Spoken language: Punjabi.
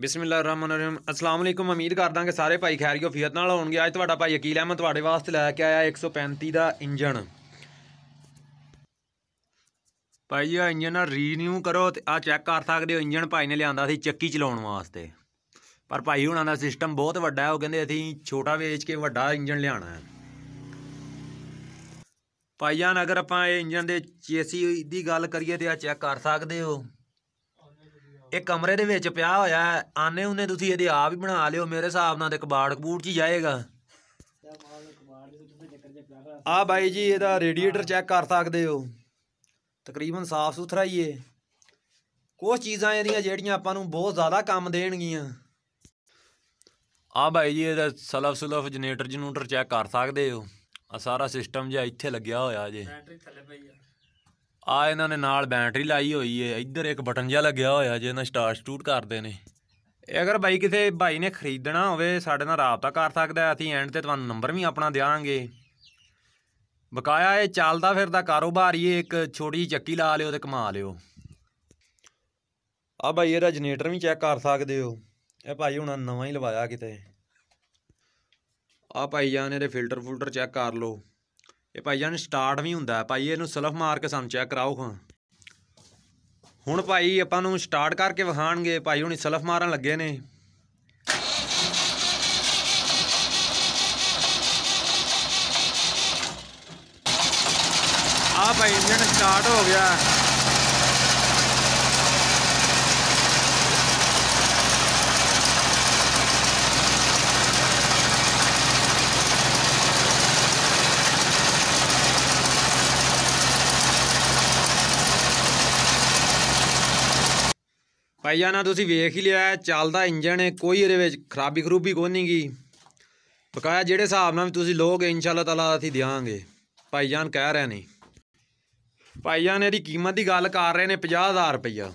ਬਿਸਮਿਲ੍ਲਾਹਿਰਰਹਿਮਾਨਿਰਰਹੀਮ ਅਸਲਾਮ ਅਲੈਕੁਮ ਉਮੀਦ ਕਰਦਾ ਕਿ ਸਾਰੇ ਭਾਈ ਖੈਰੀਓ ਫਿਅਤ ਨਾਲ ਹੋਣਗੇ ਅੱਜ ਤੁਹਾਡਾ ਭਾਈ ਅਕੀਲ ਅਹਿਮਦ ਤੁਹਾਡੇ ਵਾਸਤੇ ਲੈ ਕੇ ਆਇਆ 135 ਦਾ ਇੰਜਨ ਭਾਈ ਇਹ ਇੰਜਨ ਰੀਨਿਊ ਕਰੋ ਤੇ ਆ ਚੈੱਕ ਕਰ ਸਕਦੇ ਹੋ ਇੰਜਨ ਭਾਈ ਨੇ ਲਿਆਂਦਾ ਸੀ ਚੱਕੀ ਚਲਾਉਣ ਵਾਸਤੇ ਪਰ ਭਾਈ ਹੁਣਾਂ ਦਾ ਸਿਸਟਮ ਬਹੁਤ ਵੱਡਾ ਹੈ ਉਹ ਕਹਿੰਦੇ ਅਸੀਂ ਛੋਟਾ ਵੇਚ ਕੇ ਵੱਡਾ ਇੰਜਨ ਲਿਆਣਾ ਹੈ ਭਾਈਆਂ ਅਗਰ ਆਪਾਂ ਇਹ ਇੰਜਨ ਦੇ ਚੇਸੀ ਦੀ ਗੱਲ ਕਰੀਏ ਤੇ ਆ ਚੈੱਕ ਕਰ ਸਕਦੇ ਹੋ ਇਹ ਕਮਰੇ ਦੇ ਵਿੱਚ ਪਿਆ ਹੋਇਆ ਆਨੇ ਉਹਨੇ ਤੁਸੀਂ ਇਹਦੇ ਆਪ ਹੀ ਬਣਾ ਲਿਓ ਮੇਰੇ ਹਿਸਾਬ ਨਾਲ ਤੇ ਕਬਾੜ ਕਬੂੜ ਚ ਜਾਏਗਾ ਆ ਬਾਈ ਜੀ ਇਹਦਾ ਰੇਡੀਏਟਰ ਚੈੱਕ ਕਰ ਸਕਦੇ ਹੋ ਤਕਰੀਬਨ ਸਾਫ ਸੁਥਰਾ ਹੀ ਏ ਕੁਝ ਚੀਜ਼ਾਂ ਇਹਦੀਆਂ ਜਿਹੜੀਆਂ ਆਪਾਂ ਨੂੰ ਬਹੁਤ ਜ਼ਿਆਦਾ ਕੰਮ ਦੇਣਗੀਆਂ ਆ ਬਾਈ ਜੀ ਇਹਦਾ ਸਲਫ ਸਲਫ ਜਨਰੇਟਰ ਜਨੂਟਰ ਚੈੱਕ ਕਰ ਸਕਦੇ ਹੋ ਆ ਸਾਰਾ ਸਿਸਟਮ ਜਿਹਾ ਇੱਥੇ ਲੱਗਿਆ ਹੋਇਆ ਜੇ ਬੈਟਰੀ ਥੱਲੇ ਪਈ ਆ ਆ ਇਹਨਾਂ ਨੇ ਨਾਲ ਬੈਟਰੀ ਲਾਈ ਹੋਈ ਏ ਇੱਧਰ ਇੱਕ ਬਟਨ ਜਿਹਾ ਲੱਗਿਆ ਹੋਇਆ ਜੇ ਇਹਨਾਂ ਸਟਾਰਟ ਸਟੂਟ ਕਰਦੇ ਨੇ ਇਹ ਅਗਰ ਬਾਈ ਕਿਤੇ ਭਾਈ ਨੇ ਖਰੀਦਣਾ ਹੋਵੇ ਸਾਡੇ ਨਾਲ ਰਾਬਤਾ ਕਰ ਸਕਦਾ ਅਸੀਂ ਐਂਡ ਤੇ ਤੁਹਾਨੂੰ ਨੰਬਰ ਵੀ ਆਪਣਾ ਦੇਵਾਂਗੇ ਬਕਾਇਆ ਇਹ ਚੱਲਦਾ ਫਿਰਦਾ ਕਾਰੋਬਾਰ ਹੀ ਇੱਕ ਛੋਟੀ ਚੱਕੀ ਲਾ ਲਿਓ ਤੇ ਕਮਾ ਲਿਓ ਆ ਭਾਈ ਇਹਦਾ ਜਨਰੇਟਰ ਵੀ ਚੈੱਕ ਕਰ ਸਕਦੇ ਹੋ ਇਹ ਭਾਈ ਹੁਣ ਨਵਾਂ ਹੀ ਲਵਾਇਆ ਕਿਤੇ ਆ ਭਾਈ ਜਾਨ ਇਹਦੇ ਫਿਲਟਰ ਫੁਲਟਰ ਚੈੱਕ ਕਰ ਲਓ ਇਹ ਭਾਈ ਜਾਨ ਸਟਾਰਟ ਵੀ ਹੁੰਦਾ ਭਾਈ ਇਹਨੂੰ ਸਲਫ ਮਾਰ ਕੇ ਸਾਨੂੰ ਚੈੱਕ ਕਰਾਓ ਹਾਂ ਹੁਣ ਭਾਈ ਆਪਾਂ ਨੂੰ ਸਟਾਰਟ ਕਰਕੇ ਵਿਖਾਣਗੇ ਭਾਈ ਹੁਣ ਸਲਫ ਮਾਰਨ ਲੱਗੇ ਨੇ ਆ ਭਾਈ ਇੰਜਨ ਸਟਾਰਟ ਹੋ ਗਿਆ ਭਾਈ ਜਾਨਾ ਤੁਸੀਂ ਵੇਖ ਹੀ ਲਿਆ ਚੱਲਦਾ ਇੰਜਣ ਹੈ ਕੋਈ ਇਹਦੇ ਵਿੱਚ ਖਰਾਬੀ ਖਰੂਬੀ ਕੋਈ ਨਹੀਂਗੀ ਬਕਾਇਆ ਜਿਹੜੇ ਹਿਸਾਬ ਨਾਲ ਤੁਸੀਂ ਲੋਗੇ ਇਨਸ਼ਾਅੱਲਾ ਤਾਲਾ ਅਸੀਂ ਦਿਆਂਗੇ ਭਾਈ ਜਾਨ ਕਹਿ ਰਹੇ ਨੇ ਭਾਈ ਜਾਨ ਇਹਦੀ ਕੀਮਤ ਦੀ ਗੱਲ ਕਰ ਰਹੇ ਨੇ 50000 ਰੁਪਈਆ